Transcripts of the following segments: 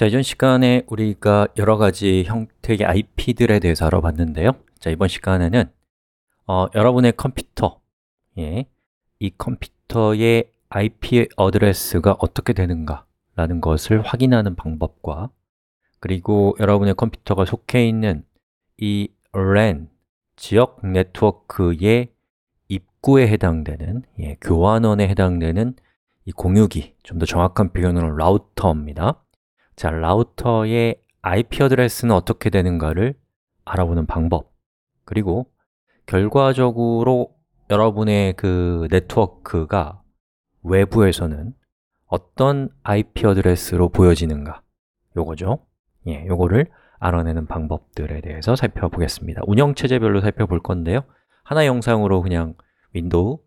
자, 이전 시간에 우리가 여러 가지 형태의 IP들에 대해서 알아봤는데요 자, 이번 시간에는 어, 여러분의 컴퓨터 예, 이 컴퓨터의 IP 어드레스가 어떻게 되는가 라는 것을 확인하는 방법과 그리고 여러분의 컴퓨터가 속해 있는 이 LAN 지역 네트워크의 입구에 해당되는 예, 교환원에 해당되는 이 공유기, 좀 더 정확한 표현으로 라우터입니다 자, 라우터의 IP 어드레스는 어떻게 되는가를 알아보는 방법 그리고 결과적으로 여러분의 그 네트워크가 외부에서는 어떤 IP 어드레스로 보여지는가 요거죠 예, 요거를 알아내는 방법들에 대해서 살펴보겠습니다 운영체제별로 살펴볼 건데요 하나 영상으로 그냥 윈도우,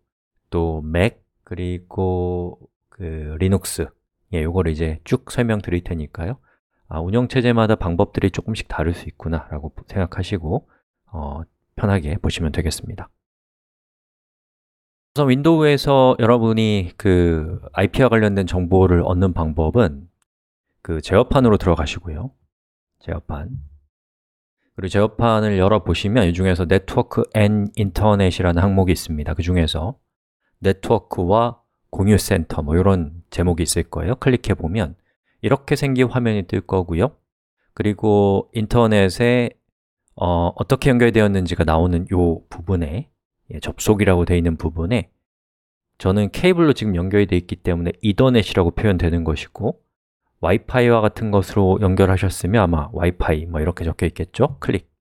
또 맥, 그리고 그 리눅스 예, 요거 이제 쭉 설명드릴 테니까요 아, 운영체제마다 방법들이 조금씩 다를 수 있구나 라고 생각하시고 어, 편하게 보시면 되겠습니다 우선 윈도우에서 여러분이 그 IP와 관련된 정보를 얻는 방법은 그 제어판으로 들어가시고요 제어판 그리고 제어판을 열어보시면 이 중에서 네트워크 a n 인터넷이라는 항목이 있습니다 그 중에서 네트워크와 공유센터 뭐 이런 제목이 있을 거예요 클릭해 보면 이렇게 생긴 화면이 뜰 거고요 그리고 인터넷에 어, 떻게 연결되었는지가 나오는 이 부분에 예, 접속이라고 되어 있는 부분에 저는 케이블로 지금 연결이 되어 있기 때문에 이더넷이라고 표현되는 것이고 와이파이와 같은 것으로 연결하셨으면 아마 와이파이 뭐 이렇게 적혀 있겠죠? 클릭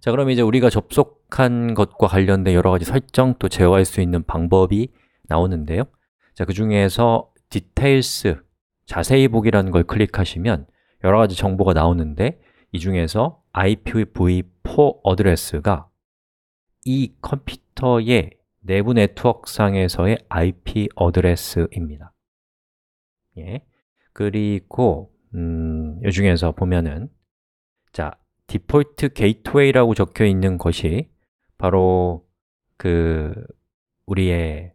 자 그럼 이제 우리가 접속한 것과 관련된 여러 가지 설정 또 제어할 수 있는 방법이 나오는데요 자, 그 중에서 details, 자세히 보기라는 걸 클릭하시면 여러 가지 정보가 나오는데 이 중에서 IPv4 어드레스가 이 컴퓨터의 내부 네트워크상에서의 IP 어드레스입니다 예. 그리고 음, 이 중에서 보면은 자, 디폴트 게이트웨이라고 적혀 있는 것이 바로 그 우리의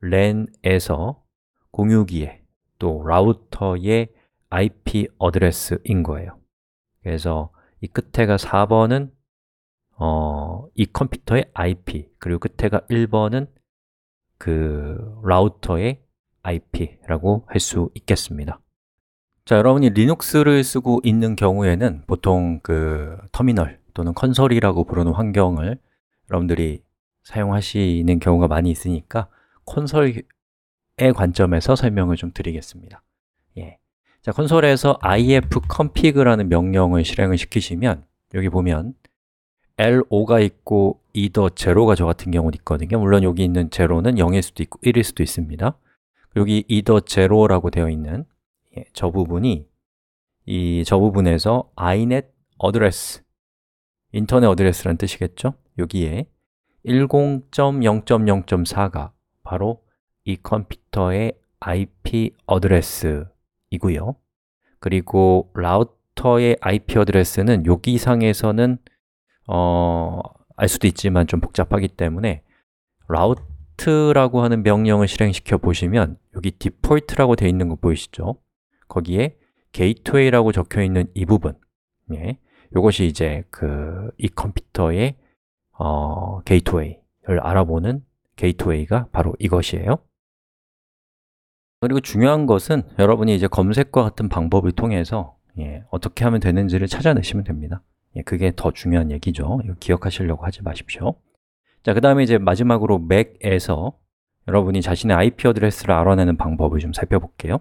랜에서 공유기에 또 라우터의 IP 어드레스인 거예요. 그래서 이 끝에가 4번은 어, 이 컴퓨터의 IP, 그리고 끝에가 1번은 그 라우터의 IP라고 할 수 있겠습니다. 자, 여러분이 리눅스를 쓰고 있는 경우에는 보통 그 터미널 또는 컨솔이라고 부르는 환경을 여러분들이 사용하시는 경우가 많이 있으니까 콘솔의 관점에서 설명을 좀 드리겠습니다. 예. 자, 콘솔에서 ifconfig라는 명령을 실행을 시키시면 여기 보면 L5가 있고 e 제로가 저 같은 경우는 있거든요. 물론 여기 있는 제로는 0일 수도 있고 1일 수도 있습니다. 여기 e 제로라고 되어 있는 예, 저 부분이 이 저 부분에서 inet address 인터넷 어드레스라는 뜻이겠죠? 여기에 10.0.0.4가 바로 이 컴퓨터의 IP 어드레스이고요. 그리고 라우터의 IP 어드레스는 여기상에서는 어, 알 수도 있지만 좀 복잡하기 때문에 라우트라고 하는 명령을 실행시켜 보시면 여기 디폴트라고 되어 있는 거 보이시죠? 거기에 게이트웨이라고 적혀 있는 이 부분 예. 이것이 이제 그 이 컴퓨터의 어, 게이트웨이를 알아보는 게이트웨이가 바로 이것이에요. 그리고 중요한 것은 여러분이 이제 검색과 같은 방법을 통해서 예, 어떻게 하면 되는지를 찾아내시면 됩니다. 예, 그게 더 중요한 얘기죠. 기억하시려고 하지 마십시오. 자, 그 다음에 이제 마지막으로 맥에서 여러분이 자신의 IP 어드레스를 알아내는 방법을 좀 살펴볼게요.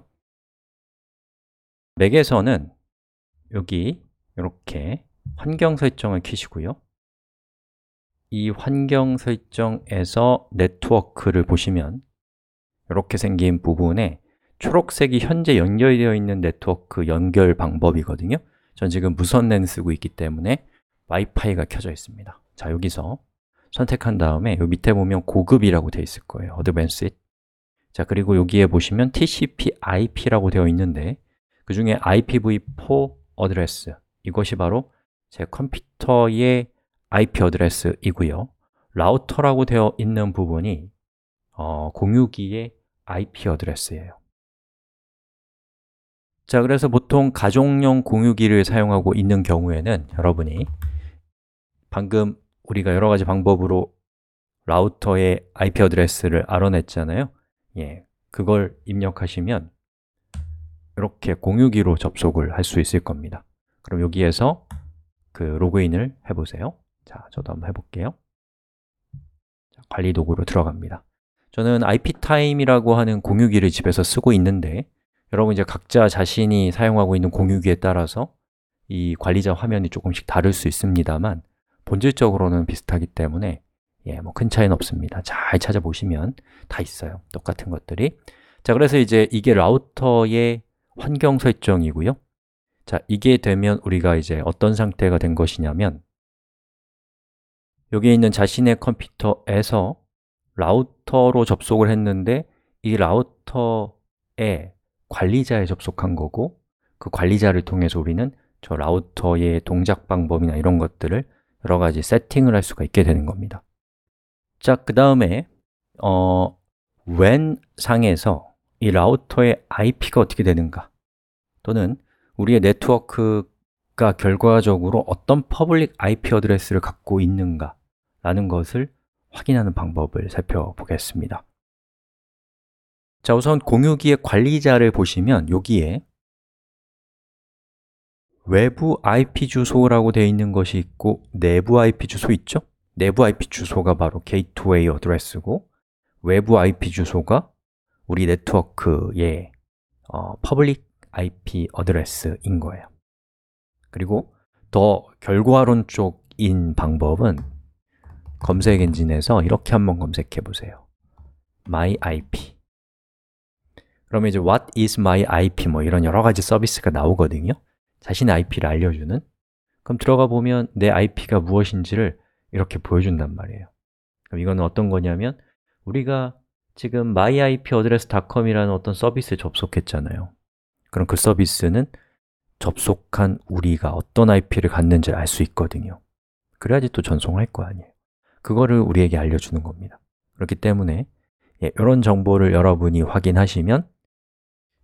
맥에서는 여기 이렇게 환경 설정을 키시고요. 이 환경 설정에서 네트워크를 보시면 이렇게 생긴 부분에 초록색이 현재 연결되어 있는 네트워크 연결 방법이거든요 전 지금 무선 랜 쓰고 있기 때문에 와이파이가 켜져 있습니다 자, 여기서 선택한 다음에 요 밑에 보면 고급이라고 되어 있을 거예요 어드밴스 자, 그리고 여기에 보시면 TCP IP라고 되어 있는데 그 중에 IPv4 어드레스 이것이 바로 제 컴퓨터의 IP 어드레스이고요. 라우터라고 되어 있는 부분이 어, 공유기의 IP 어드레스예요. 자, 그래서 보통 가정용 공유기를 사용하고 있는 경우에는 여러분이 방금 우리가 여러 가지 방법으로 라우터의 IP 어드레스를 알아냈잖아요. 예, 그걸 입력하시면 이렇게 공유기로 접속을 할 수 있을 겁니다. 그럼 여기에서 그 로그인을 해보세요. 자, 저도 한번 해볼게요. 자, 관리 도구로 들어갑니다. 저는 IPTime이라고 하는 공유기를 집에서 쓰고 있는데 여러분 이제 각자 자신이 사용하고 있는 공유기에 따라서 이 관리자 화면이 조금씩 다를 수 있습니다만 본질적으로는 비슷하기 때문에 예, 뭐 큰 차이는 없습니다. 잘 찾아보시면 다 있어요. 똑같은 것들이. 자, 그래서 이제 이게 라우터의 환경 설정이고요. 자, 이게 되면 우리가 이제 어떤 상태가 된 것이냐면 여기에 있는 자신의 컴퓨터에서 라우터로 접속을 했는데 이 라우터에 관리자에 접속한 거고 그 관리자를 통해서 우리는 저 라우터의 동작 방법이나 이런 것들을 여러 가지 세팅을 할 수가 있게 되는 겁니다 자, 그 다음에 어, when 상에서 이 라우터의 IP가 어떻게 되는가 또는 우리의 네트워크가 결과적으로 어떤 퍼블릭 IP 어드레스를 갖고 있는가 라는 것을 확인하는 방법을 살펴보겠습니다. 자, 우선 공유기의 관리자를 보시면 여기에 외부 IP 주소라고 되어 있는 것이 있고 내부 IP 주소 있죠? 내부 IP 주소가 바로 게이트웨이 어드레스고 외부 IP 주소가 우리 네트워크의 어, 퍼블릭 IP 어드레스인 거예요. 그리고 더 결과론 쪽인 방법은 검색 엔진에서 이렇게 한번 검색해 보세요 my IP 그러면 이제 what is my IP 뭐 이런 여러 가지 서비스가 나오거든요 자신의 IP를 알려주는 그럼 들어가 보면 내 IP가 무엇인지를 이렇게 보여준단 말이에요 그럼 이건 어떤 거냐면 우리가 지금 myipaddress.com이라는 어떤 서비스에 접속했잖아요 그럼 그 서비스는 접속한 우리가 어떤 IP를 갖는지 알 수 있거든요 그래야지 또 전송할 거 아니에요 그거를 우리에게 알려주는 겁니다. 그렇기 때문에 예, 이런 정보를 여러분이 확인하시면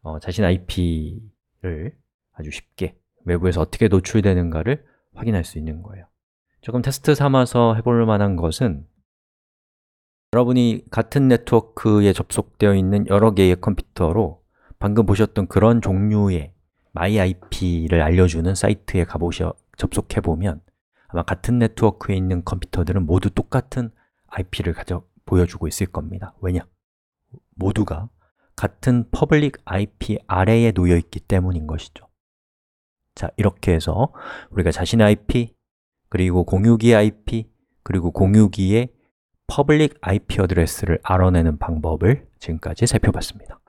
어, 자신 IP를 아주 쉽게 외부에서 어떻게 노출되는가를 확인할 수 있는 거예요. 조금 테스트 삼아서 해볼 만한 것은 여러분이 같은 네트워크에 접속되어 있는 여러 개의 컴퓨터로 방금 보셨던 그런 종류의 MyIP를 알려주는 사이트에 가보셔 접속해 보면 아마 같은 네트워크에 있는 컴퓨터들은 모두 똑같은 IP를 가져 보여주고 있을 겁니다. 왜냐? 모두가 같은 퍼블릭 IP 아래에 놓여 있기 때문인 것이죠. 자, 이렇게 해서 우리가 자신의 IP, 그리고 공유기 IP, 그리고 공유기의 퍼블릭 IP 어드레스를 알아내는 방법을 지금까지 살펴봤습니다.